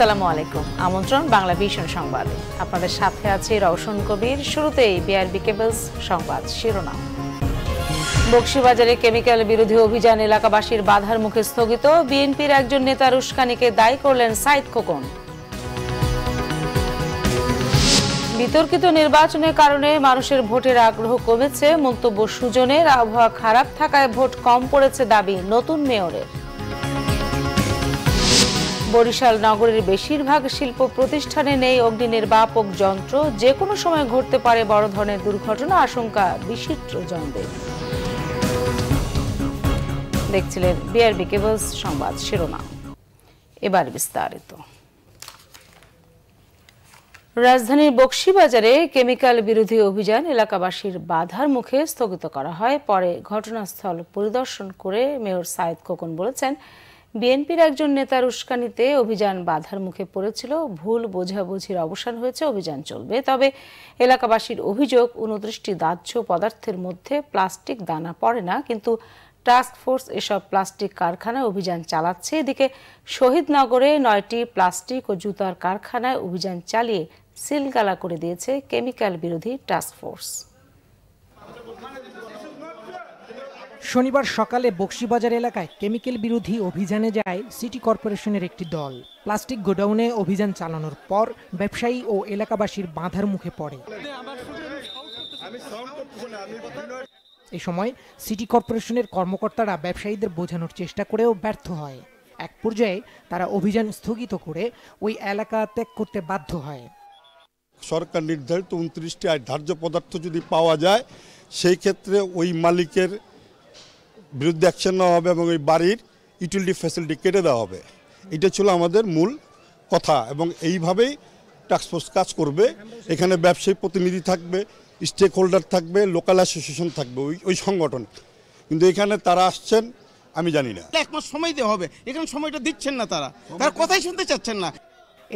আসসালামু আলাইকুম আমন্ত্রণ বাংলা ভীষণ সংবাদে আপনাদের সাথে আছে রওশন কবির শুরুতেই বিআরবি কেবলস সংবাদ শিরোনাম বক্সিবাজারে কেমিক্যাল বিরোধী অভিযান এলাকাবাসীর বাধার মুখে স্থগিত বিএনপির একজন নেতা রুস্কানিকে দায়ী করলেন সাইদ খোকন বিতর্কিত নির্বাচনের কারণে মানুষের ভোটের আগ্রহ কমেছে মন্তব্য সুজনের আবহাওয়া খারাপ থাকায় ভোট কম পড়েছে দাবি নতুন মেয়রের বরিশাল নগরের বেশিরভাগ শিল্প প্রতিষ্ঠানে নেই অগ্নি নির্বাপক যন্ত্র যে কোনো সময় ঘটতে পারে বড় ধরনের দুর্ঘটনা আশঙ্কা বিচিত্র জনদের দেখছিলেন বিআরবি কেবলস সংবাদ শিরোনাম এবার বিস্তারিত রাজধানীর বক্সিবাজারে কেমিক্যাল বিরোধী অভিযান এলাকাবাসীর বাধার মুখে স্থগিত করা হয় পরে ঘটনাস্থল পরিদর্শন করে মেয়র সাইদ কোকন বলেছেন বিএনপির একজন নেতার উস্কানিতে অভিযান বাধার মুখে পড়েছিল ভুল বোঝাবুঝির অবসান হয়েছে অভিযান চলবে তবে এলাকাবাসীর অভিযোগ উনত্রিশটি দাহ্য পদার্থের মধ্যে প্লাস্টিক দানা পড়ে না কিন্তু টাস্কফোর্স এসব প্লাস্টিক কারখানায় অভিযান চালাচ্ছে এদিকে শহীদনগরে নয়টি প্লাস্টিক ও জুতার কারখানায় অভিযান চালিয়ে সিলগালা করে দিয়েছে কেমিক্যাল বিরোধী টাস্কফোর্স শনিবার সকালে বক্সিবাজার এলাকায় কেমিক্যাল বিরোধী অভিযানে যায় সিটি কর্পোরেশনের একটি দল প্লাস্টিক গোডাউনে অভিযান চালানোর পর ব্যবসায়ী ও এলাকাবাসীর বাধার মুখে পড়ে এ সময় সিটি কর্পোরেশনের কর্মকর্তারা ব্যবসায়ীদের বোঝানোর চেষ্টা করেও ব্যর্থ হয় এক পর্যায়ে তারা অভিযান স্থগিত করে ওই এলাকা ত্যাগ করতে বাধ্য হয় সরকার নির্ধারিত উনত্রিশটি ধার্য পদার্থ যদি পাওয়া যায় সেই ক্ষেত্রে ওই মালিকের বিরুদ্ধে অ্যাকশন নেওয়া হবে এবং ওই বাড়ির ইউটিলিটি ফ্যাসিলিটি কেটে দেওয়া হবে এটা ছিল আমাদের মূল কথা এবং এইভাবেই টাস্কফোর্স কাজ করবে এখানে ব্যবসায়ী প্রতিনিধি থাকবে স্টেক হোল্ডার থাকবে লোকাল অ্যাসোসিয়েশন থাকবে ওই ওই সংগঠন কিন্তু এখানে তারা আসছেন আমি জানি না এক মাস সময় দেওয়া হবে এখানে সময়টা দিচ্ছেন না তারা তারা কথাই শুনতে চাচ্ছেন না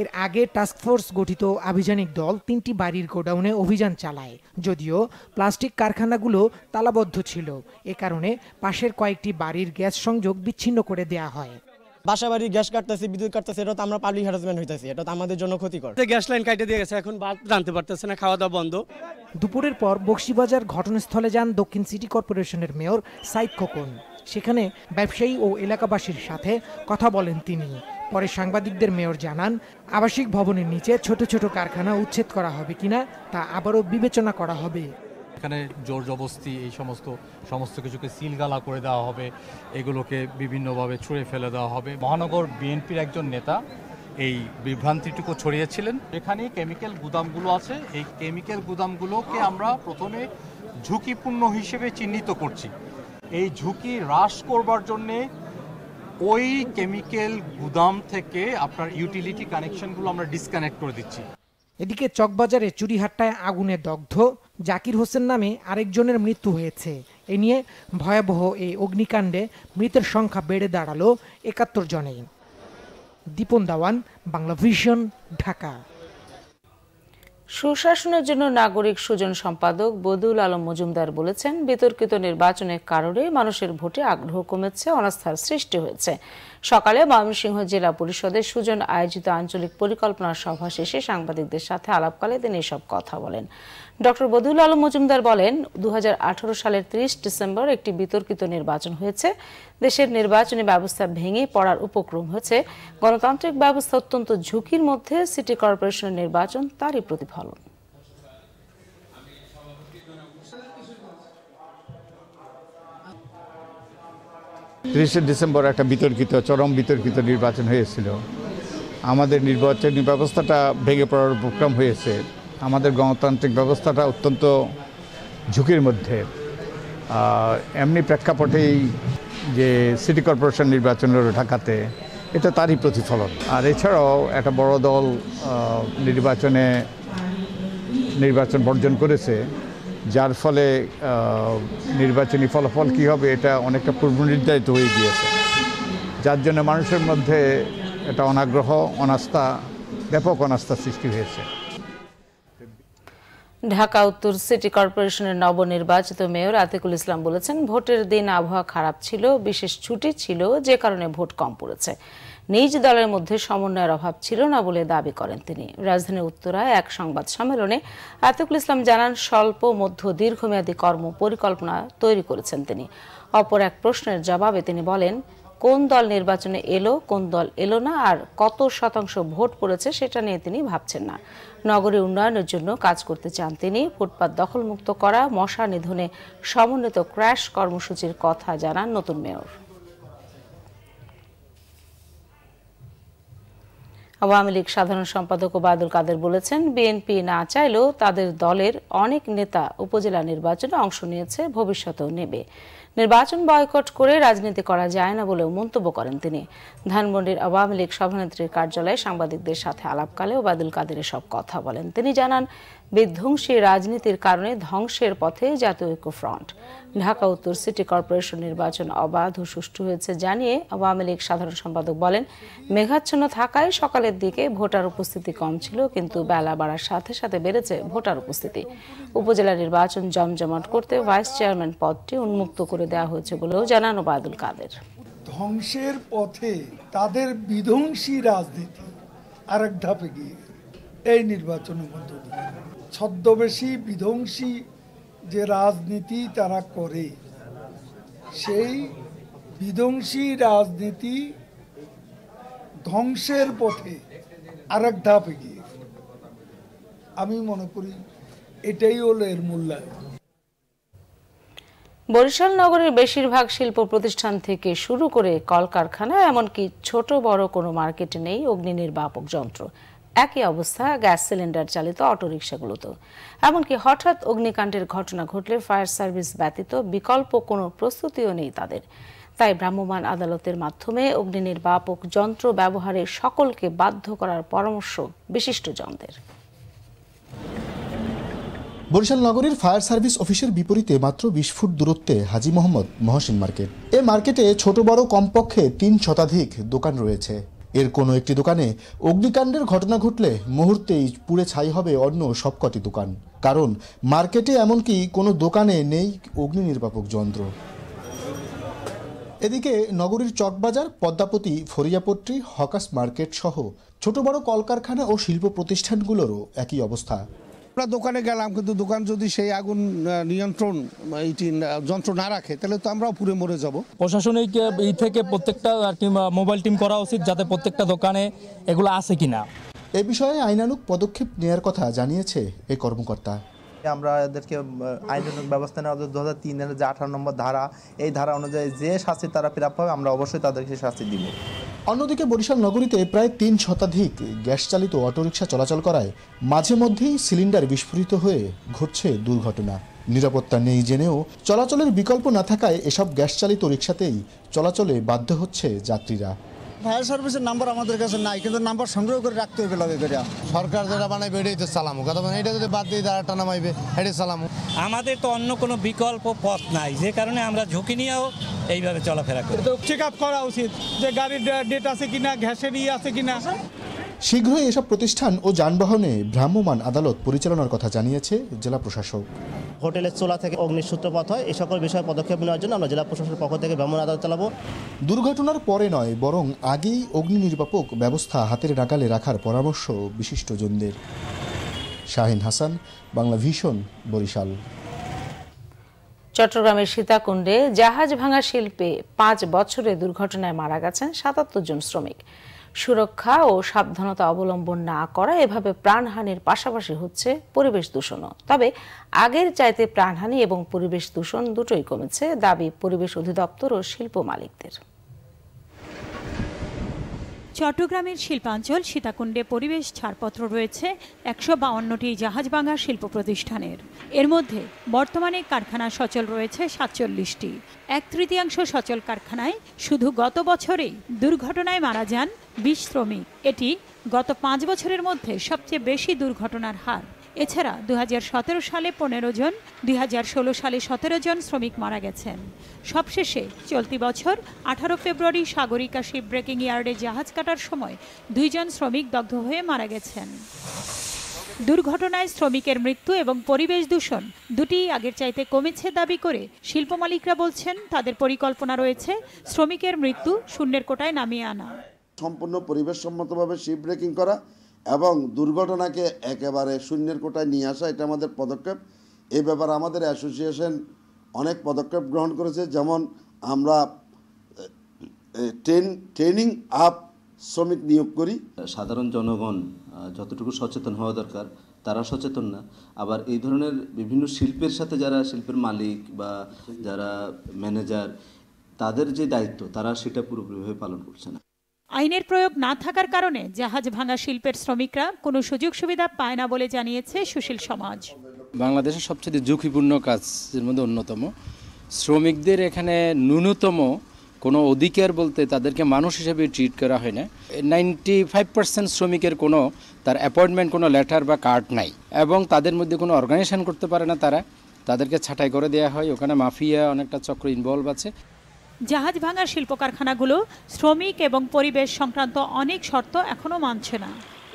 এর আগে টাস্কফোর্স গঠিত আভিযানিক দল তিনটি বাড়ির গোডাউনে অভিযান চালায় যদিও প্লাস্টিক কারখানাগুলো তালাবদ্ধ ছিল এ কারণে পাশের কয়েকটি বাড়ির গ্যাস সংযোগ বিচ্ছিন্ন করে দেয়া হয় বাসা বাড়ি গ্যাস কাটতেছে বিদ্যুৎ কাটতেছে এটা তো আমরা পাবলিক হ্যারাসমেন্ট হইতেছি এটা তো আমাদের জন্য ক্ষতিকর গ্যাস লাইন কাটে দিয়ে গেছে এখন জানতে পারতেছে না খাওয়া দাওয়া বন্ধ দুপুরের পর বক্সিবাজার ঘটনাস্থলে যান দক্ষিণ সিটি কর্পোরেশনের মেয়র সাইদ খোকন সেখানে ব্যবসায়ী ও এলাকাবাসীর সাথে কথা বলেন তিনি পরে সাংবাদিকদের মেয়র জানান আবাসিক ভবনের নিচে ছোট ছোট কারখানা উচ্ছেদ করা হবে কিনা তা আবারও বিবেচনা করা হবে এখানে জোর জবস্তি এই সমস্ত সমস্ত কিছুকে সিলগালা করে দেওয়া হবে এগুলোকে বিভিন্নভাবে ছুঁড়ে ফেলে দেওয়া হবে মহানগর বিএনপির একজন নেতা এই বিভ্রান্তিটুকু ছড়িয়েছিলেন এখানে কেমিক্যাল গুদামগুলো আছে এই কেমিক্যাল গুদামগুলোকে আমরা প্রথমে ঝুঁকিপূর্ণ হিসেবে চিহ্নিত করছি এই ঝুঁকি হ্রাস করবার জন্যে ওই কেমিক্যাল গুদাম থেকে আপনার ইউটিলিটি কানেকশনগুলো আমরা ডিসকানেক্ট করে দিচ্ছি এদিকে চকবাজারে চুরিহাট্টায় আগুনে দগ্ধ জাকির হোসেন নামে আরেকজনের মৃত্যু হয়েছে এ নিয়ে ভয়াবহ এই অগ্নিকাণ্ডে মৃতের সংখ্যা বেড়ে দাঁড়ালো একাত্তর জনে দীপন দাওয়ান বাংলা ভিশন ঢাকা সুশাসনের জন্য নাগরিক সুজন সম্পাদক বদুল আলম মজুমদার বলেছেন বিতর্কিত নির্বাচনের কারণে মানুষের ভোটে আগ্রহ কমেছে অনাস্থার সৃষ্টি হয়েছে সকালে ময়মনসিংহ জেলা পরিষদের সুজন আয়োজিত আঞ্চলিক পরিকল্পনা সভা শেষে সাংবাদিকদের সাথে আলাপকালে তিনি এসব কথা বলেন ডক্টর বদুল আলম মজুমদার বলেন দু সালের ত্রিশ ডিসেম্বর একটি বিতর্কিত নির্বাচন হয়েছে দেশের নির্বাচনী ব্যবস্থা ভেঙে পড়ার উপক্রম হয়েছে গণতান্ত্রিক ব্যবস্থা অত্যন্ত ঝুঁকির মধ্যে সিটি কর্পোরেশনের নির্বাচন তারই প্রতিফলন তিরিশে ডিসেম্বর একটা বিতর্কিত চরম বিতর্কিত নির্বাচন হয়েছিল আমাদের নির্বাচনী ব্যবস্থাটা ভেঙে পড়ার উপক্রম হয়েছে আমাদের গণতান্ত্রিক ব্যবস্থাটা অত্যন্ত ঝুঁকির মধ্যে এমনি প্রেক্ষাপটেই যে সিটি কর্পোরেশন নির্বাচন হলো ঢাকাতে এটা তারই প্রতিফলন আর এছাড়াও একটা বড় দল নির্বাচনে নির্বাচন বর্জন করেছে যার ফলে নির্বাচনী ফলাফল কি হবে এটা অনেকটা পূর্ব নির্ধারিত হয়ে গিয়েছে যার জন্য মানুষের মধ্যে এটা অনাগ্রহ অনাস্থা ব্যাপক অনাস্থা সৃষ্টি হয়েছে ঢাকা উত্তর সিটি কর্পোরেশনের নবনির্বাচিত মেয়র আতিকুল ইসলাম বলেছেন ভোটের দিন আবহাওয়া খারাপ ছিল বিশেষ ছুটি ছিল যে কারণে ভোট কম পড়েছে নিজ দলের মধ্যে সমন্বয়ের অভাব ছিল না বলে দাবি করেন তিনি রাজধানী উত্তরায় এক সংবাদ সম্মেলনে আতিকুল ইসলাম জানান স্বল্প মধ্য দীর্ঘমেয়াদী কর্ম পরিকল্পনা তৈরি করেছেন তিনি অপর এক প্রশ্নের জবাবে তিনি বলেন কোন দল নির্বাচনে এলো কোন দল এলো না আর কত শতাংশ ভোট পড়েছে সেটা নিয়ে তিনি ভাবছেন না নগরী উন্নয়নের জন্য কাজ করতে চান তিনি ফুটপাত দখলমুক্ত করা মশা নিধনে সমন্বিত ক্র্যাশ কর্মসূচির কথা জানান নতুন মেয়র আওয়ামী লীগ সাধারণ সম্পাদক ওবায়দুল কাদের বলেছেন বিএনপি না চাইলেও তাদের দলের অনেক নেতা উপজেলা নির্বাচনে অংশ নিয়েছে ভবিষ্যতেও নেবে নির্বাচন বয়কট করে রাজনীতি করা যায় না বলেও মন্তব্য করেন তিনি ধানমন্ডির আওয়ামী লীগ সভানেত্রীর কার্যালয়ে সাংবাদিকদের সাথে আলাপকালে ওবায়দুল কাদের সব কথা বলেন তিনি জানান বিধ্বংসী রাজনীতির কারণে ধ্বংসের পথে জাতীয় ঐক্যফ্রন্ট ঢাকা উত্তর সিটি কর্পোরেশন নির্বাচন অবাধ ও সুষ্ঠু হয়েছে জানিয়ে আওয়ামী লীগ সাধারণ সম্পাদক বলেন মেঘাচ্ছন্ন থাকায় সকালের দিকে ভোটার উপস্থিতি কম ছিল কিন্তু বেলা বাড়ার সাথে সাথে বেড়েছে ভোটার উপস্থিতি উপজেলা নির্বাচন জমজমাট করতে ভাইস চেয়ারম্যান পদটি উন্মুক্ত করে দেওয়া হয়েছে বলেও জানান ওবায়দুল কাদের ধ্বংসের পথে তাদের বিধ্বংসী রাজনীতি আরেক ধাপে গিয়ে এই নির্বাচনের মধ্য দিয়ে ছদ্মবেশী বিধ্বংসী যে রাজনীতি তারা করে সেই বিধ্বংসী রাজনীতি ধ্বংসের পথে আরেক ধাপ এগিয়ে আমি মনে করি এটাই হলো এর মূল্যায়ন বরিশাল নগরের বেশিরভাগ শিল্প প্রতিষ্ঠান থেকে শুরু করে কলকারখানা এমনকি ছোট বড় কোনো মার্কেট নেই অগ্নি নির্বাপক যন্ত্র একই অবস্থা গ্যাস সিলিন্ডার চালিত অটোরিকশাগুলোতেও এমনকি হঠাৎ অগ্নিকাণ্ডের ঘটনা ঘটলে ফায়ার সার্ভিস ব্যতীত বিকল্প কোনো প্রস্তুতিও নেই তাদের তাই ভ্রাম্যমাণ আদালতের মাধ্যমে অগ্নি নির্বাপক যন্ত্র ব্যবহারে সকলকে বাধ্য করার পরামর্শ বিশিষ্টজনদের বরিশাল নগরীর ফায়ার সার্ভিস অফিসের বিপরীতে মাত্র বিশ ফুট দূরত্বে হাজি মোহাম্মদ মহসিন মার্কেট এ মার্কেটে ছোট বড় কমপক্ষে তিন শতাধিক দোকান রয়েছে এর কোনো একটি দোকানে অগ্নিকাণ্ডের ঘটনা ঘটলে মুহূর্তেই পুড়ে ছাই হবে অন্য সবকটি দোকান কারণ মার্কেটে এমনকি কোনো দোকানে নেই অগ্নি নির্বাপক যন্ত্র এদিকে নগরীর চকবাজার পদ্মাপতি ফরিয়াপট্টি হকাস মার্কেট সহ ছোট বড় কলকারখানা ও শিল্প প্রতিষ্ঠানগুলোরও একই অবস্থা আমরা দোকানে গেলাম কিন্তু দোকান যদি সেই আগুন নিয়ন্ত্রণ এইটি যন্ত্র না রাখে তাহলে তো আমরাও পুরে মরে যাব প্রশাসনিক এই থেকে প্রত্যেকটা মোবাইল টিম করা উচিত যাতে প্রত্যেকটা দোকানে এগুলো আছে কিনা এ বিষয়ে আইনানুক পদক্ষেপ নেওয়ার কথা জানিয়েছে এই কর্মকর্তা আমরা এদেরকে আইন ব্যবস্থা নেওয়া দু হাজার তিনের যে আঠারো নম্বর ধারা এই ধারা অনুযায়ী যে শাস্তি তারা প্রাপ্য হবে আমরা অবশ্যই তাদেরকে শাস্তি দিব অন্যদিকে বরিশাল নগরীতে প্রায় তিন শতাধিক গ্যাস চালিত অটোরিকশা চলাচল করায় মাঝে মধ্যেই সিলিন্ডার বিস্ফোরিত হয়ে ঘটছে দুর্ঘটনা নিরাপত্তা নেই জেনেও চলাচলের বিকল্প না থাকায় এসব গ্যাস চালিত রিক্সাতেই চলাচলে বাধ্য হচ্ছে যাত্রীরা ফায়ার সার্ভিসের নাম্বার আমাদের কাছে নাই কিন্তু নাম্বার সংগ্রহ করে রাখতে হবে লগে করে সরকার যেটা বানাইবে এটাই তো চালামু কথা এটা যদি বাদ দিয়ে তারা একটা নামাইবে এটাই চালামু আমাদের তো অন্য কোনো বিকল্প পথ নাই যে কারণে আমরা ঝুঁকি নিয়েও এইভাবে চলাফেরা করি তো চেক আপ করা উচিত যে গাড়ির ডেট আছে কিনা গ্যাসের ইয়ে আছে কিনা শীঘ্রই এসব প্রতিষ্ঠান ও যানবাহনে ভ্রাম্যমাণ আদালত পরিচালনার কথা জানিয়েছে জেলা প্রশাসক হোটেলের চোলা থেকে অগ্নিসূত্রপাত হয় এই সকল বিষয়ে পদক্ষেপ নেওয়ার জন্য আমরা জেলা প্রশাসনের পক্ষ থেকে ভ্রমণ আদালত চালাবো দুর্ঘটনার পরে নয় বরং আগেই অগ্নি নির্বাপক ব্যবস্থা হাতের নাগালে রাখার পরামর্শ বিশিষ্টজনদের শাহিন হাসান বাংলা ভীষণ বরিশাল চট্টগ্রামের সীতাকুণ্ডে জাহাজ ভাঙা শিল্পে পাঁচ বছরে দুর্ঘটনায় মারা গেছেন সাতাত্তর জন শ্রমিক সুরক্ষা ও সাবধানতা অবলম্বন না করা এভাবে প্রাণহানির পাশাপাশি হচ্ছে পরিবেশ দূষণও তবে আগের চাইতে প্রাণহানি এবং পরিবেশ দূষণ দুটোই কমেছে দাবি পরিবেশ অধিদপ্তর ও শিল্প মালিকদের চট্টগ্রামের শিল্পাঞ্চল সীতাকুণ্ডে পরিবেশ ছাড়পত্র রয়েছে একশো বাউন্নটি জাহাজভাঙা শিল্প প্রতিষ্ঠানের এর মধ্যে বর্তমানে কারখানা সচল রয়েছে সাতচল্লিশটি এক তৃতীয়াংশ সচল কারখানায় শুধু গত বছরেই দুর্ঘটনায় মারা যান বিশ শ্রমিক এটি গত পাঁচ বছরের মধ্যে সবচেয়ে বেশি দুর্ঘটনার হার এছাড়া দু সালে পনেরো জন দুই সালে সতেরো জন শ্রমিক মারা গেছেন সবশেষে চলতি বছর আঠারো ফেব্রুয়ারি সাগরিকা শিপ ব্রেকিং ইয়ার্ডে জাহাজ কাটার সময় দুইজন শ্রমিক দগ্ধ হয়ে মারা গেছেন দুর্ঘটনায় শ্রমিকের মৃত্যু এবং পরিবেশ দূষণ দুটিই আগের চাইতে কমেছে দাবি করে শিল্প মালিকরা বলছেন তাদের পরিকল্পনা রয়েছে শ্রমিকের মৃত্যু শূন্যের কোটায় নামিয়ে আনা সম্পূর্ণ পরিবেশ সম্মতভাবে শিপ ব্রেকিং করা এবং দুর্ঘটনাকে একেবারে শূন্যের কোটায় নিয়ে আসা এটা আমাদের পদক্ষেপ এই ব্যাপারে আমাদের অ্যাসোসিয়েশন অনেক পদক্ষেপ গ্রহণ করেছে যেমন আমরা ট্রেন ট্রেনিং আপ শ্রমিক নিয়োগ করি সাধারণ জনগণ যতটুকু সচেতন হওয়া দরকার তারা সচেতন না আবার এই ধরনের বিভিন্ন শিল্পের সাথে যারা শিল্পের মালিক বা যারা ম্যানেজার তাদের যে দায়িত্ব তারা সেটা পুরোপুরিভাবে পালন করছে না আইনের প্রয়োগ না থাকার কারণে জাহাজ ভাঙা শিল্পের শ্রমিকরা কোনো সুযোগ সুবিধা পায় না বলে জানিয়েছে সুশীল সমাজ বাংলাদেশের সবচেয়ে ঝুঁকিপূর্ণ কাজের মধ্যে অন্যতম শ্রমিকদের এখানে ন্যূনতম কোনো অধিকার বলতে তাদেরকে মানুষ হিসেবে ট্রিট করা হয় না নাইনটি ফাইভ পার্সেন্ট শ্রমিকের কোনো তার অ্যাপয়েন্টমেন্ট কোনো লেটার বা কার্ড নাই এবং তাদের মধ্যে কোনো অর্গানাইজেশন করতে পারে না তারা তাদেরকে ছাঁটাই করে দেওয়া হয় ওখানে মাফিয়া অনেকটা চক্র ইনভলভ আছে জাহাজ ভাঙার শিল্প কারখানাগুলো শ্রমিক এবং পরিবেশ সংক্রান্ত অনেক শর্ত এখনও মানছে না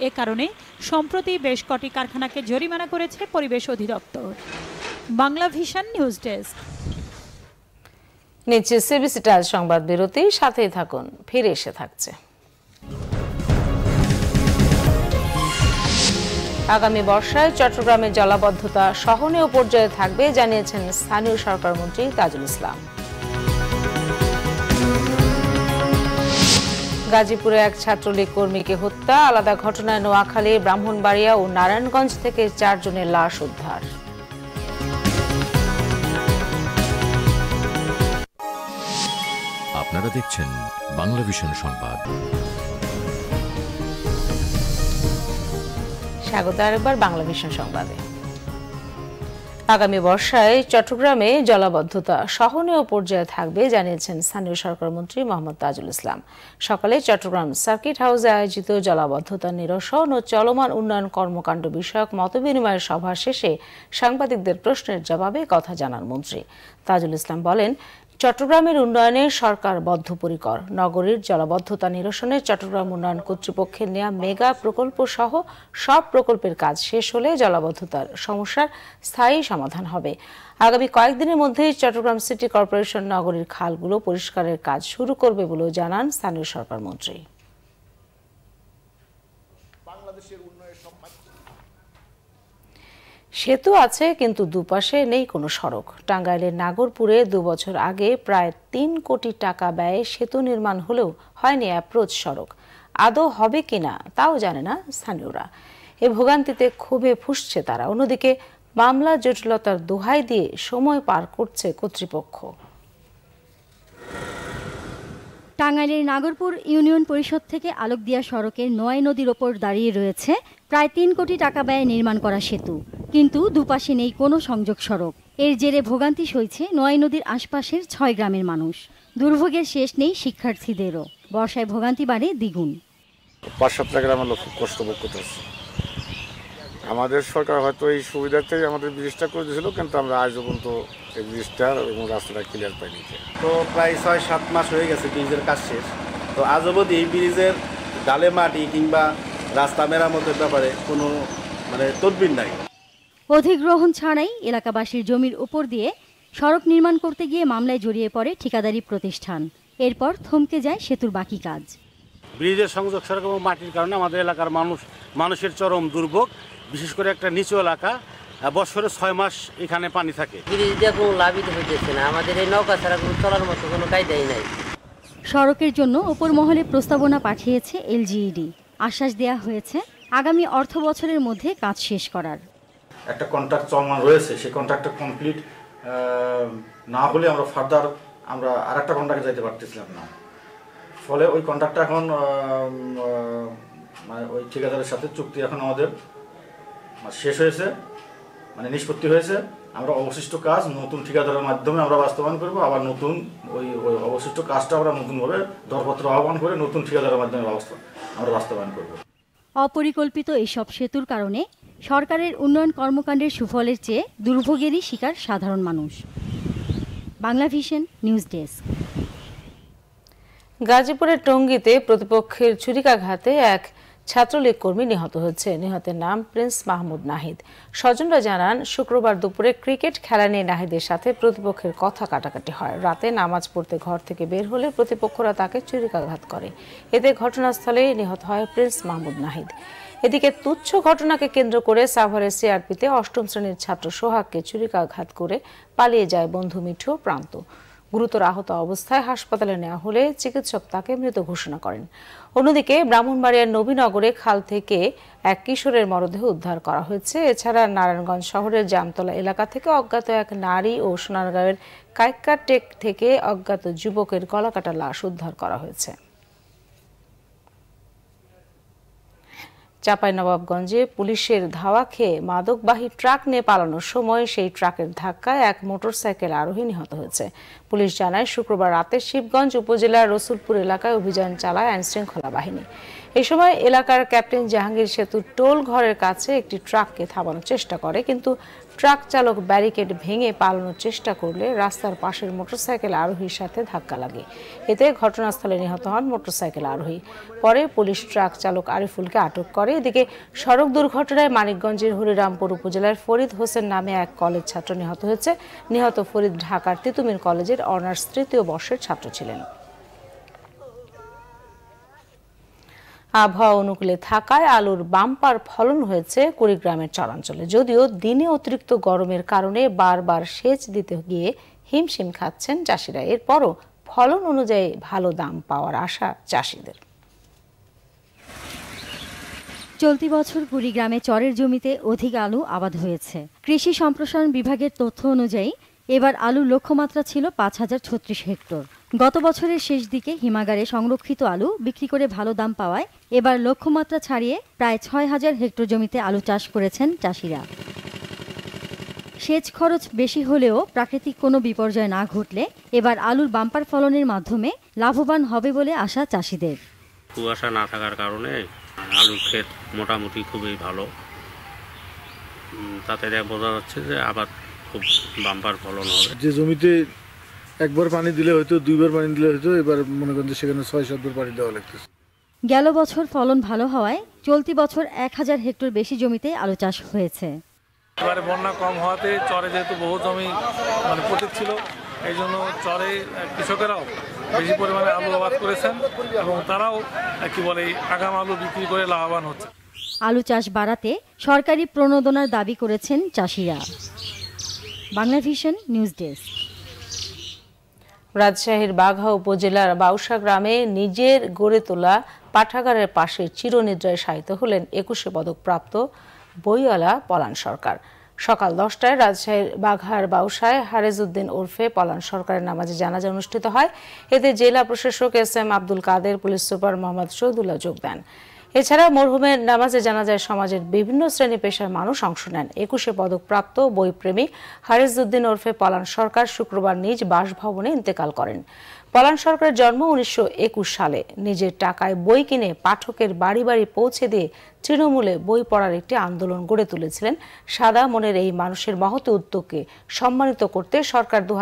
এ কারণে সম্প্রতি বেশ কটি কারখানাকে জরিমানা করেছে পরিবেশ অধিদপ্তর বাংলা ভিশন নিউজ ডেস্ক নিচ্ছে সিবিসি টাইল সংবাদ বিরতি সাথেই থাকুন ফিরে এসে থাকছে আগামী বর্ষায় চট্টগ্রামের জলাবদ্ধতা সহনীয় পর্যায়ে থাকবে জানিয়েছেন স্থানীয় সরকার মন্ত্রী তাজুল ইসলাম গাজীপুরে এক ছাত্রলীগ কর্মীকে হত্যা আলাদা ঘটনায় নোয়াখালী ব্রাহ্মণবাড়িয়া ও নারায়ণগঞ্জ থেকে চারজনের লাশ উদ্ধার আপনারা দেখছেন বাংলা ভিশন সংবাদ স্বাগত আরেকবার বাংলা ভিশন সংবাদে আগামী বর্ষায় চট্টগ্রামে জলাবদ্ধতা সহনীয় পর্যায়ে থাকবে জানিয়েছেন স্থানীয় সরকার মন্ত্রী মোহাম্মদ তাজুল ইসলাম সকালে চট্টগ্রাম সার্কিট হাউসে আয়োজিত জলাবদ্ধতা নিরসন ও চলমান উন্নয়ন কর্মকাণ্ড বিষয়ক মতবিনিময়ের সভা শেষে সাংবাদিকদের প্রশ্নের জবাবে কথা জানান মন্ত্রী তাজুল ইসলাম বলেন চট্টগ্রামের উন্নয়নে সরকার বদ্ধপরিকর নগরীর জলাবদ্ধতা নিরসনে চট্টগ্রাম উন্নয়ন কর্তৃপক্ষের নেয়া মেগা প্রকল্প সহ সব প্রকল্পের কাজ শেষ হলে জলাবদ্ধতার সমস্যার স্থায়ী সমাধান হবে আগামী কয়েকদিনের মধ্যেই চট্টগ্রাম সিটি কর্পোরেশন নগরীর খালগুলো পরিষ্কারের কাজ শুরু করবে বলেও জানান স্থানীয় সরকার মন্ত্রী সেতু আছে কিন্তু দুপাশে নেই কোনো সড়ক টাঙ্গাইলের নাগরপুরে দুবছর আগে প্রায় তিন কোটি টাকা ব্যয়ে সেতু নির্মাণ হলেও হয়নি অ্যাপ্রোচ সড়ক আদৌ হবে কিনা তাও জানে না স্থানীয়রা এ ভোগান্তিতে ক্ষোভে ফুসছে তারা অন্যদিকে মামলা জটিলতার দোহাই দিয়ে সময় পার করছে কর্তৃপক্ষ টাঙ্গাইলের নাগরপুর ইউনিয়ন পরিষদ থেকে আলোকদিয়া সড়কে নয় নদীর ওপর দাঁড়িয়ে রয়েছে প্রায় তিন কোটি টাকা ব্যয়ে নির্মাণ করা সেতু কিন্তু দুপাশে নেই কোনো সংযোগ সড়ক এর জেরে ভোগান্তি সইছে নয় নদীর আশপাশের ছয় গ্রামের মানুষ দুর্ভোগের শেষ নেই শিক্ষার্থীদেরও বর্ষায় ভোগান্তি বাড়ে দ্বিগুণ পাঁচ সপ্তাহ গ্রামের লোক খুব কষ্ট ভোগ করতে আমাদের সরকার হয়তো এই সুবিধাতেই আমাদের ব্রিজটা করে দিয়েছিল কিন্তু আমরা আজ পর্যন্ত এই ব্রিজটার এবং রাস্তাটা ক্লিয়ার পাইনি তো প্রায় ছয় সাত মাস হয়ে গেছে ব্রিজের কাজ শেষ তো আজ অবধি এই ব্রিজের ডালে মাটি কিংবা রাস্তা মেরামতের ব্যাপারে কোনো মানে তদবির নাই অধিগ্রহণ ছাড়াই এলাকাবাসীর জমির উপর দিয়ে সড়ক নির্মাণ করতে গিয়ে মামলায় জড়িয়ে পড়ে ঠিকাদারি প্রতিষ্ঠান এরপর থমকে যায় সেতুর বাকি কাজ ব্রিজের সংযোগ সড়ক এবং মাটির কারণে আমাদের এলাকার মানুষ মানুষের চরম দুর্ভোগ বিশেষ করে একটা নিচু এলাকা বছরে ছয় মাস এখানে পানি থাকে ব্রিজ হইতেছে না আমাদের এই নৌকা ছাড়া চলার মতো কোনো কায়দাই নাই সড়কের জন্য ওপর মহলে প্রস্তাবনা পাঠিয়েছে এলজিইডি আশ্বাস দেয়া হয়েছে আগামী অর্থ বছরের মধ্যে কাজ শেষ করার একটা কন্ট্রাক্ট চলমান রয়েছে সেই কন্ট্রাক্টটা কমপ্লিট না হলে আমরা ফার্দার আমরা আর একটা কন্ট্রাক্টে যাইতে পারতেছিলাম না ফলে ওই কন্ট্রাক্টটা এখন মানে ওই ঠিকাদারের সাথে চুক্তি এখন আমাদের শেষ হয়েছে মানে নিষ্পত্তি হয়েছে আমরা অবশিষ্ট কাজ নতুন ঠিকাদারের মাধ্যমে আমরা বাস্তবায়ন করব আবার নতুন ওই ওই অবশিষ্ট কাজটা আমরা নতুনভাবে দরপত্র আহ্বান করে নতুন ঠিকাদারের মাধ্যমে ব্যবস্থা আমরা বাস্তবায়ন করব অপরিকল্পিত এইসব সেতুর কারণে সরকারের উন্নয়ন কর্মকাণ্ডের সুফলের চেয়ে দুর্ভোগেরই শিকার সাধারণ মানুষ বাংলা ভিশন নিউজ ডেস্ক গাজীপুরের টঙ্গিতে প্রতিপক্ষের ছুরিকাঘাতে এক ছাত্রলীগ কর্মী নিহত হয়েছে নিহতের নাম প্রিন্স মাহমুদ নাহিদ স্বজনরা জানান শুক্রবার দুপুরে ক্রিকেট খেলা নিয়ে নাহিদের সাথে প্রতিপক্ষের কথা কাটাকাটি হয় রাতে নামাজ পড়তে ঘর থেকে বের হলে প্রতিপক্ষরা তাকে চুরিকাঘাত করে এতে ঘটনাস্থলে নিহত হয় প্রিন্স মাহমুদ নাহিদ এদিকে তুচ্ছ ঘটনাকে কেন্দ্র করে সাভারের সিআরপিতে অষ্টম শ্রেণীর ছাত্র সোহাগকে চুরিকাঘাত করে পালিয়ে যায় বন্ধু মিঠু প্রান্ত গুরুতর আহত অবস্থায় হাসপাতালে নেওয়া হলে চিকিৎসক তাকে মৃত ঘোষণা করেন অন্যদিকে ব্রাহ্মণবাড়িয়ার নবীনগরে খাল থেকে এক কিশোরের মরদেহ উদ্ধার করা হয়েছে এছাড়া নারায়ণগঞ্জ শহরের জামতলা এলাকা থেকে অজ্ঞাত এক নারী ও সোনারগাঁয়ের কাইকাটেক থেকে অজ্ঞাত যুবকের গলাকাটা লাশ উদ্ধার করা হয়েছে নবাবগঞ্জে পুলিশের ধাওয়া খেয়ে মাদকবাহী ট্রাক নিয়ে পালানোর সময় সেই ট্রাকের ধাক্কায় এক মোটরসাইকেল আরোহী নিহত হয়েছে পুলিশ জানায় শুক্রবার রাতে শিবগঞ্জ উপজেলার রসুলপুর এলাকায় অভিযান চালায় আইনশৃঙ্খলা বাহিনী এই সময় এলাকার ক্যাপ্টেন জাহাঙ্গীর সেতুর টোল ঘরের কাছে একটি ট্রাককে থামানোর চেষ্টা করে কিন্তু ট্রাক চালক ব্যারিকেড ভেঙে পালানোর চেষ্টা করলে রাস্তার পাশের মোটরসাইকেল আরোহীর সাথে ধাক্কা লাগে এতে ঘটনাস্থলে নিহত হন মোটরসাইকেল আরোহী পরে পুলিশ ট্রাক চালক আরিফুলকে আটক করে এদিকে সড়ক দুর্ঘটনায় মানিকগঞ্জের হরিরামপুর উপজেলার ফরিদ হোসেন নামে এক কলেজ ছাত্র নিহত হয়েছে নিহত ফরিদ ঢাকার তিতুমির কলেজের অনার্স তৃতীয় বর্ষের ছাত্র ছিলেন আবহাওয়া অনুকূলে থাকায় আলুর বাম্পার ফলন হয়েছে কুড়িগ্রামের চরাঞ্চলে যদিও দিনে অতিরিক্ত গরমের কারণে বারবার সেচ দিতে গিয়ে হিমশিম খাচ্ছেন চাষিরা এরপরও ফলন অনুযায়ী ভালো দাম পাওয়ার আশা চাষিদের চলতি বছর কুড়িগ্রামে চরের জমিতে অধিক আলু আবাদ হয়েছে কৃষি সম্প্রসারণ বিভাগের তথ্য অনুযায়ী এবার আলুর লক্ষ্যমাত্রা ছিল পাঁচ হাজার ছত্রিশ হেক্টর গত বছরের শেষ দিকে হিমাগারে সংরক্ষিত আলু বিক্রি করে ভালো দাম পাওয়ায় এবার লক্ষ্যমাত্রা ছাড়িয়ে প্রায় ছয় হাজার হেক্টর জমিতে আলু চাষ করেছেন চাষিরা সেচ খরচ বেশি হলেও প্রাকৃতিক কোনো বিপর্যয় না ঘটলে এবার আলুর বাম্পার ফলনের মাধ্যমে লাভবান হবে বলে আশা চাষিদের কুয়াশা না থাকার কারণে আলুর ক্ষেত মোটামুটি খুবই ভালো তাতে বোঝা যাচ্ছে যে আবার খুব বাম্পার ফলন হবে যে জমিতে একবার পানি দিলে হয়তো দুইবার পানি দিলে হয়তো এবার মনে করেন সেখানে ছয় সাতবার পানি দেওয়া লাগতেছে গেল বছর ফলন ভালো হওয়ায় চলতি বছর এক হাজার হেক্টর বেশি জমিতে আলু চাষ হয়েছে এবারে বন্যা কম হওয়াতে চরে যেহেতু বহু জমি মানে প্রতীক ছিল এই জন্য চরে কৃষকেরাও বেশি পরিমাণে আলু আবাদ করেছেন এবং তারাও কি বলে আগাম আলু বিক্রি করে লাভবান হচ্ছে আলু চাষ বাড়াতে সরকারি প্রণোদনার দাবি করেছেন চাষিরা বাংলা নিউজ ডেস্ক রাজশাহীর বাঘা উপজেলার বাউসা গ্রামে নিজের গড়ে তোলা পাঠাগারের পাশে চিরনিদ্রায় শায়িত হলেন একুশে পদকপ্রাপ্ত বইওয়ালা পলান সরকার সকাল দশটায় রাজশাহীর বাঘার বাউসায় হারেজউদ্দিন ওরফে পলান সরকারের নামাজে জানাজা অনুষ্ঠিত হয় এতে জেলা প্রশাসক S M Abdul Kader police super Mohammad Shahidullah যোগ দেন এছাড়া মরহুমের নামাজে জানাজায় সমাজের বিভিন্ন শ্রেণী পেশার মানুষ অংশ নেন একুশে পদকপ্রাপ্ত বইপ্রেমী হারিসউদ্দিন ওরফে পলান সরকার শুক্রবার নিজ বাসভবনে ইন্তেকাল করেন পলান সরকারের জন্ম উনিশশো সালে নিজের টাকায় বই কিনে পাঠকের বাড়ি বাড়ি পৌঁছে দিয়ে তৃণমূলে বই পড়ার একটি আন্দোলন গড়ে তুলেছিলেন সাদা মনের এই মানুষের মহত উদ্যোগকে সম্মানিত করতে সরকার দু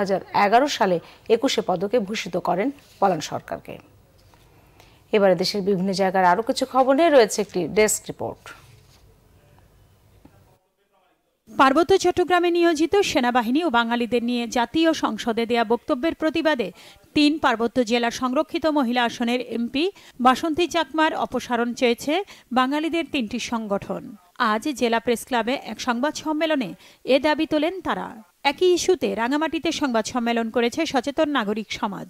সালে একুশে পদকে ভূষিত করেন পলান সরকারকে এবারে দেশের বিভিন্ন জায়গার আরও কিছু খবর নিয়ে রয়েছে একটি ডেস্ক রিপোর্ট পার্বত্য চট্টগ্রামে নিয়োজিত সেনাবাহিনী ও বাঙালিদের নিয়ে জাতীয় সংসদে দেয়া বক্তব্যের প্রতিবাদে তিন পার্বত্য জেলার সংরক্ষিত মহিলা আসনের এমপি বাসন্তী চাকমার অপসারণ চেয়েছে বাঙালিদের তিনটি সংগঠন আজ জেলা প্রেস ক্লাবে এক সংবাদ সম্মেলনে এ দাবি তোলেন তারা একই ইস্যুতে রাঙামাটিতে সংবাদ সম্মেলন করেছে সচেতন নাগরিক সমাজ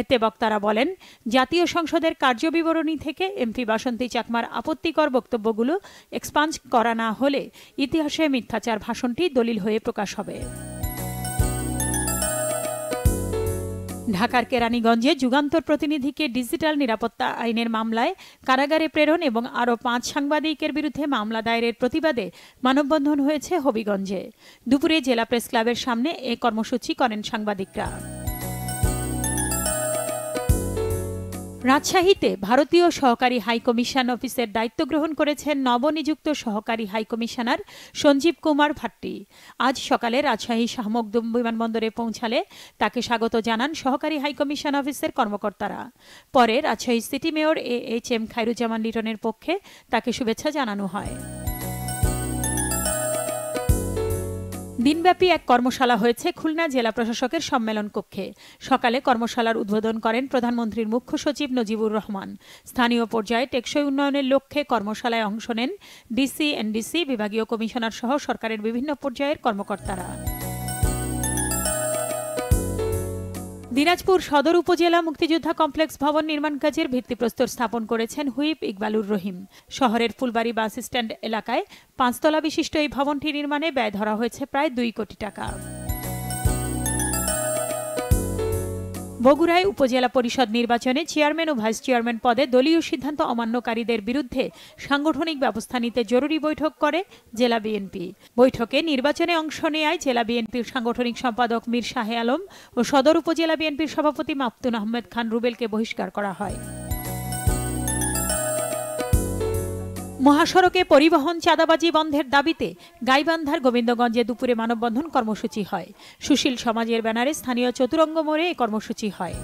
এতে বক্তারা বলেন জাতীয় সংসদের কার্যবিবরণী থেকে এমপি বাসন্তী চাকমার আপত্তিকর বক্তব্যগুলো এক্সপাঞ্জ করা না হলে ইতিহাসে মিথ্যাচার ভাষণটি দলিল হয়ে প্রকাশ হবে ঢাকার কেরানীগঞ্জে যুগান্তর প্রতিনিধিকে ডিজিটাল নিরাপত্তা আইনের মামলায় কারাগারে প্রেরণ এবং আরও পাঁচ সাংবাদিকের বিরুদ্ধে মামলা দায়েরের প্রতিবাদে মানববন্ধন হয়েছে হবিগঞ্জে দুপুরে জেলা প্রেস ক্লাবের সামনে এ কর্মসূচি করেন সাংবাদিকরা রাজশাহীতে ভারতীয় সহকারী হাইকমিশন অফিসের দায়িত্ব গ্রহণ করেছেন নবনিযুক্ত সহকারী হাইকমিশনার সঞ্জীব কুমার ভাট্টি আজ সকালে রাজশাহী শাহমকদুম বিমানবন্দরে পৌঁছালে তাকে স্বাগত জানান সহকারী হাইকমিশন অফিসের কর্মকর্তারা পরে Rajshahi city mayor A H M Khairuzzaman লিটনের পক্ষে তাকে শুভেচ্ছা জানানো হয় দিনব্যাপী এক কর্মশালা হয়েছে খুলনা জেলা প্রশাসকের সম্মেলন কক্ষে সকালে কর্মশালার উদ্বোধন করেন প্রধানমন্ত্রীর মুখ্য সচিব নজিবুর রহমান স্থানীয় পর্যায়ে টেকসই উন্নয়নের লক্ষ্যে কর্মশালায় অংশ নেন ডিসি এনডিসি বিভাগীয় কমিশনার সহ সরকারের বিভিন্ন পর্যায়ের কর্মকর্তারা দিনাজপুর সদর উপজেলা মুক্তিযোদ্ধা কমপ্লেক্স ভবন নির্মাণ কাজের ভিত্তিপ্রস্তর স্থাপন করেছেন হুইপ ইকবালুর রহিম শহরের ফুলবাড়ি বাস স্ট্যান্ড এলাকায় পাঁচতলা বিশিষ্ট এই ভবনটি নির্মাণে ব্যয় ধরা হয়েছে প্রায় দুই কোটি টাকা বগুড়ায় উপজেলা পরিষদ নির্বাচনে চেয়ারম্যান ও ভাইস চেয়ারম্যান পদে দলীয় সিদ্ধান্ত অমান্যকারীদের বিরুদ্ধে সাংগঠনিক ব্যবস্থা নিতে জরুরি বৈঠক করে জেলা বিএনপি বৈঠকে নির্বাচনে অংশ নেয় জেলা বিএনপির সাংগঠনিক সম্পাদক মীর শাহে আলম ও সদর উপজেলা বিএনপির সভাপতি মাফতুন আহমেদ খান রুবেলকে বহিষ্কার করা হয় মহাসড়কে পরিবহন চাঁদাবাজি বন্ধের দাবিতে গাইবান্ধার গোবিন্দগঞ্জে দুপুরে মানববন্ধন কর্মসূচি হয় সুশীল সমাজের ব্যানারে স্থানীয় চতুরঙ্গ মোড়ে কর্মসূচি হয়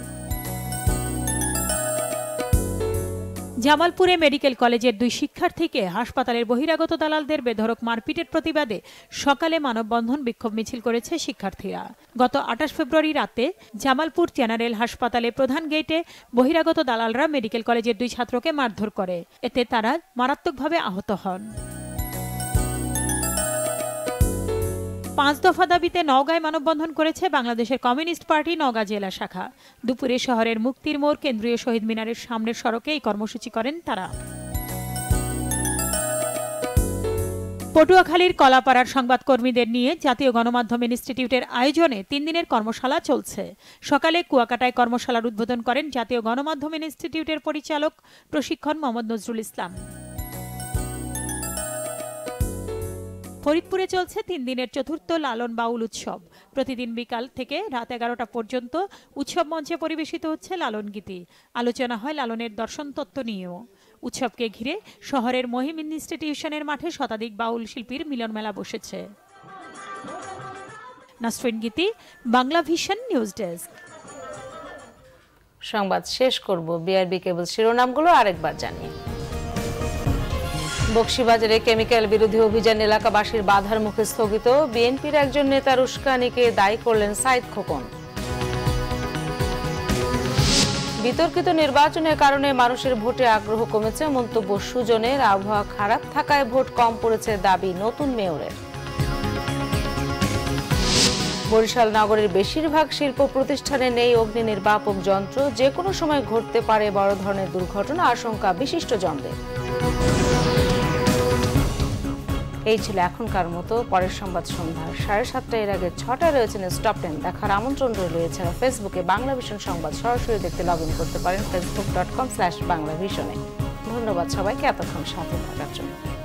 জামালপুরে মেডিকেল কলেজের দুই শিক্ষার্থীকে হাসপাতালের বহিরাগত দালালদের বেধরক মারপিটের প্রতিবাদে সকালে মানববন্ধন বিক্ষোভ মিছিল করেছে শিক্ষার্থীরা গত আঠাশ ফেব্রুয়ারি রাতে জামালপুর জেনারেল হাসপাতালে প্রধান গেটে বহিরাগত দালালরা মেডিকেল কলেজের দুই ছাত্রকে মারধর করে এতে তারা মারাত্মকভাবে আহত হন পাঁচ দফা দাবিতে নওগাঁয় মানববন্ধন করেছে বাংলাদেশের কমিউনিস্ট পার্টি নওগাঁ জেলা শাখা দুপুরে শহরের মুক্তির মোড় কেন্দ্রীয় শহীদ মিনারের সামনের সড়কে এই কর্মসূচি করেন তারা পটুয়াখালীর কলাপাড়ার সংবাদকর্মীদের নিয়ে জাতীয় গণমাধ্যম ইনস্টিটিউটের আয়োজনে তিন দিনের কর্মশালা চলছে সকালে কুয়াকাটায় কর্মশালার উদ্বোধন করেন জাতীয় গণমাধ্যম ইনস্টিটিউটের পরিচালক প্রশিক্ষণ মোহাম্মদ নজরুল ইসলাম ফরিদপুরে চলছে তিন দিনের চতুর্থ লালন বাউল উৎসব প্রতিদিন বিকাল থেকে রাত এগারোটা পর্যন্ত উৎসব মঞ্চে পরিবেশিত হচ্ছে লালন গীতি আলোচনা হয় লালনের দর্শন তত্ত্ব নিয়েও উৎসবকে ঘিরে শহরের মহিম ইনস্টিটিউশনের মাঠে শতাধিক বাউল শিল্পীর মিলনমেলা বসেছে নাসরিন গীতি বাংলা ভিশন নিউজ ডেস্ক সংবাদ শেষ করব বিআরবি কেবল শিরোনামগুলো আরেকবার জানিয়ে বক্সিবাজারে কেমিক্যাল বিরোধী অভিযান এলাকাবাসীর বাধার মুখে স্থগিত বিএনপির একজন নেতার উস্কানিকে দায়ী করলেন সাইদ খোকন বিতর্কিত নির্বাচনের কারণে মানুষের ভোটে আগ্রহ কমেছে মন্তব্য সুজনের আবহাওয়া খারাপ থাকায় ভোট কম পড়েছে দাবি নতুন মেয়রের বরিশাল নগরের বেশিরভাগ শিল্প প্রতিষ্ঠানে নেই অগ্নি নির্বাপক যন্ত্র যে কোনো সময় ঘটতে পারে বড় ধরনের দুর্ঘটনা আশঙ্কা বিশিষ্ট বিশিষ্টজনদের এই ছিল এখনকার মতো পরের সংবাদ সন্ধ্যা সাড়ে সাতটা এর আগে ছটায় রয়েছেন স্টপ টেন দেখার আমন্ত্রণ রইল এছাড়া ফেসবুকে বাংলা ভীষণ সংবাদ সরাসরি দেখতে লগ ইন করতে পারেন Facebook dot com slash Bangla ভীষণে ধন্যবাদ সবাইকে এতক্ষণ সাথে থাকার জন্য